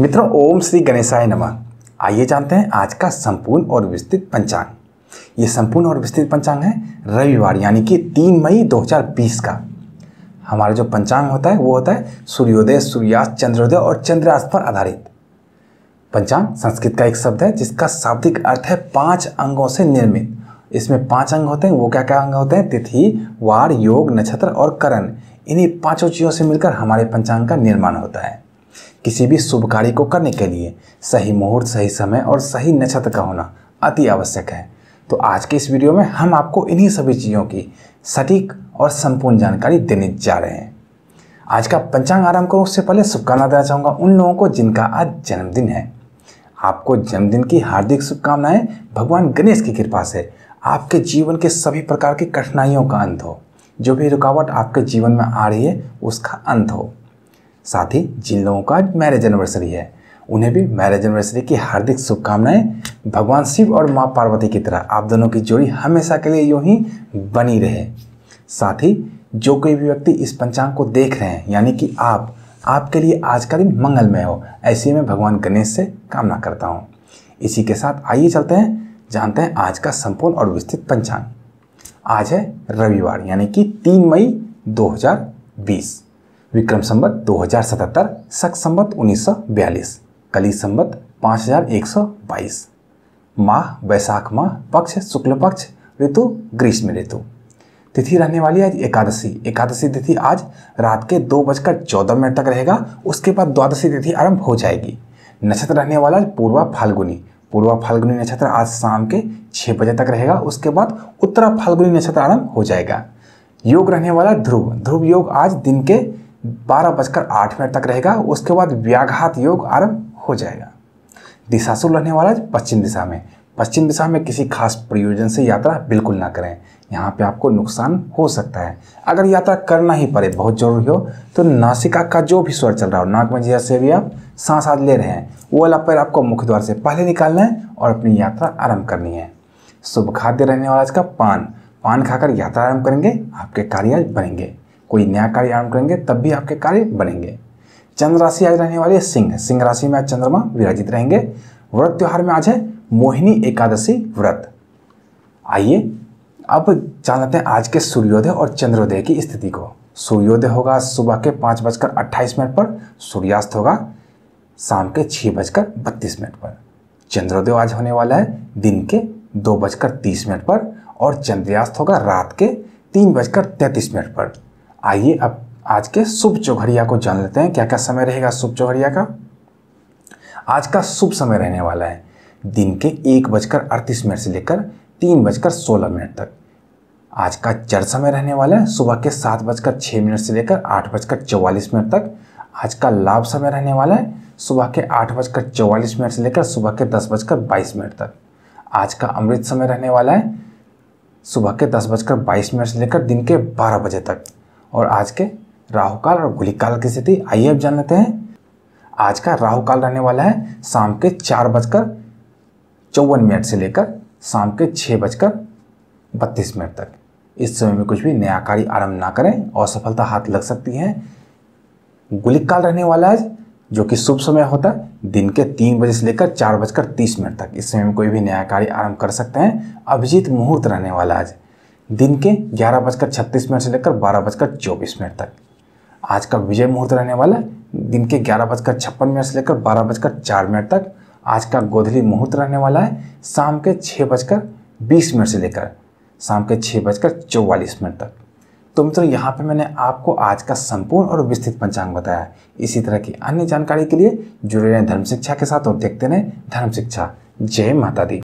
मित्रों ओम श्री गणेशाय नमः आइए जानते हैं आज का संपूर्ण और विस्तृत पंचांग ये संपूर्ण और विस्तृत पंचांग है रविवार यानी कि तीन मई 2020 का हमारा जो पंचांग होता है वो होता है सूर्योदय सूर्यास्त चंद्रोदय और चंद्रास्त पर आधारित पंचांग संस्कृत का एक शब्द है जिसका शाब्दिक अर्थ है पाँच अंगों से निर्मित इसमें पांच अंग होते हैं वो क्या क्या अंग होते हैं तिथि वार योग नक्षत्र और करण इन्हीं पांचों चीज़ों से मिलकर हमारे पंचांग का निर्माण होता है किसी भी शुभ कार्य को करने के लिए सही मुहूर्त सही समय और सही नक्षत्र का होना अति आवश्यक है तो आज के इस वीडियो में हम आपको इन्हीं सभी चीज़ों की सटीक और संपूर्ण जानकारी देने जा रहे हैं आज का पंचांग आरंभ करो उससे पहले शुभकामना देना चाहूँगा उन लोगों को जिनका आज जन्मदिन है आपको जन्मदिन की हार्दिक शुभकामनाएं भगवान गणेश की कृपा से आपके जीवन के सभी प्रकार की कठिनाइयों का अंत हो जो भी रुकावट आपके जीवन में आ रही है उसका अंत हो साथ ही जिन लोगों का मैरिज एनिवर्सरी है उन्हें भी मैरिज एनिवर्सरी की हार्दिक शुभकामनाएं भगवान शिव और माँ पार्वती की तरह आप दोनों की जोड़ी हमेशा के लिए यूँ ही बनी रहे साथ ही जो कोई भी व्यक्ति इस पंचांग को देख रहे हैं यानी कि आप आपके लिए आज का दिन मंगलमय हो ऐसे में भगवान गणेश से कामना करता हूँ इसी के साथ आइए चलते हैं जानते हैं आज का संपूर्ण और विस्तृत पंचांग आज है रविवार यानी कि तीन मई 2020 विक्रम संबत 2077, शक संबत उन्नीस कली संबत 5122, माह वैशाख माह पक्ष शुक्ल पक्ष ऋतु ग्रीष्म ऋतु तिथि रहने वाली आज एकादशी एकादशी तिथि आज रात के दो बजकर चौदह मिनट तक रहेगा उसके बाद द्वादशी तिथि आरंभ हो जाएगी नक्षत्र रहने वाला पूर्वा फाल्गुनी पूर्वा फाल्गुनी नक्षत्र आज शाम के छः बजे तक रहेगा उसके बाद उत्तरा फाल्गुनी नक्षत्र आरंभ हो जाएगा योग रहने वाला ध्रुव ध्रुव योग आज दिन के बारह बजकर आठ मिनट तक रहेगा उसके बाद व्याघात योग आरंभ हो जाएगा दिशा शुरू रहने वाला पश्चिम दिशा में पश्चिम दिशा में किसी खास प्रयोजन से यात्रा बिल्कुल ना करें यहाँ पे आपको नुकसान हो सकता है अगर यात्रा करना ही पड़े बहुत जरूरी हो तो नासिका का जो भी स्वर चल रहा हो नाक में जैसे भी आप सांस आज ले रहे हैं वो वाला पैर आपको मुख्य द्वार से पहले निकालना है और अपनी यात्रा आरंभ करनी है शुभ खाद्य रहने वाला इसका पान पान खाकर यात्रा आरंभ करेंगे आपके कार्य बनेंगे कोई नया कार्य आरम्भ करेंगे तब भी आपके कार्य बनेंगे चंद्र राशि आज रहने वाली है सिंह सिंह राशि में आज चंद्रमा विराजित रहेंगे व्रत त्यौहार में आज है मोहिनी एकादशी व्रत आइए अब जान लेते हैं आज के सूर्योदय और चंद्रोदय की स्थिति को सूर्योदय होगा सुबह के पाँच बजकर अट्ठाईस मिनट पर सूर्यास्त होगा शाम के छः बजकर बत्तीस मिनट पर चंद्रोदय आज होने वाला है दिन के दो बजकर तीस मिनट पर और चंद्रयास्त होगा रात के तीन बजकर तैंतीस मिनट पर आइए अब आज के शुभ चौघरिया को जान लेते हैं क्या क्या समय रहेगा शुभ चौघरिया का आज का शुभ समय रहने वाला है दिन के एक बजकर अड़तीस मिनट से लेकर तीन बजकर सोलह मिनट तक आज का चर समय रहने वाला है सुबह के सात बजकर छः मिनट से लेकर आठ बजकर चौवालीस मिनट तक आज का लाभ समय रहने वाला है सुबह के आठ बजकर चौवालीस मिनट से लेकर सुबह के दस बजकर बाईस मिनट तक आज का अमृत समय रहने वाला है सुबह के दस बजकर बाईस मिनट से लेकर दिन के बारह बजे तक और आज के राहु काल और गुली काल की स्थिति आइए अब जान लेते हैं आज का राहु काल रहने वाला है शाम के चार बजकर चौवन मिनट से लेकर शाम के छः बजकर बत्तीस मिनट तक इस समय में कुछ भी नया कार्य आरंभ ना करें और सफलता हाथ लग सकती है गुलिक काल रहने वाला है जो कि शुभ समय होता है दिन के तीन बजे से लेकर चार बजकर तीस मिनट तक इस समय में कोई भी नया कार्य आरंभ कर सकते हैं अभिजीत मुहूर्त रहने वाला आज दिन के ग्यारह बजकर छत्तीस मिनट से लेकर बारह बजकर चौबीस मिनट तक आज का विजय मुहूर्त रहने वाला है दिन के ग्यारह बजकर छप्पन मिनट से लेकर बारह बजकर चार मिनट तक आज का गोधली मुहूर्त रहने वाला है शाम के छः बजकर बीस मिनट से लेकर शाम के छः बजकर चौवालीस मिनट तक तो मित्रों यहाँ पे मैंने आपको आज का संपूर्ण और विस्तृत पंचांग बताया इसी तरह की अन्य जानकारी के लिए जुड़े रहें धर्म शिक्षा के साथ और देखते रहें धर्म शिक्षा जय माता दी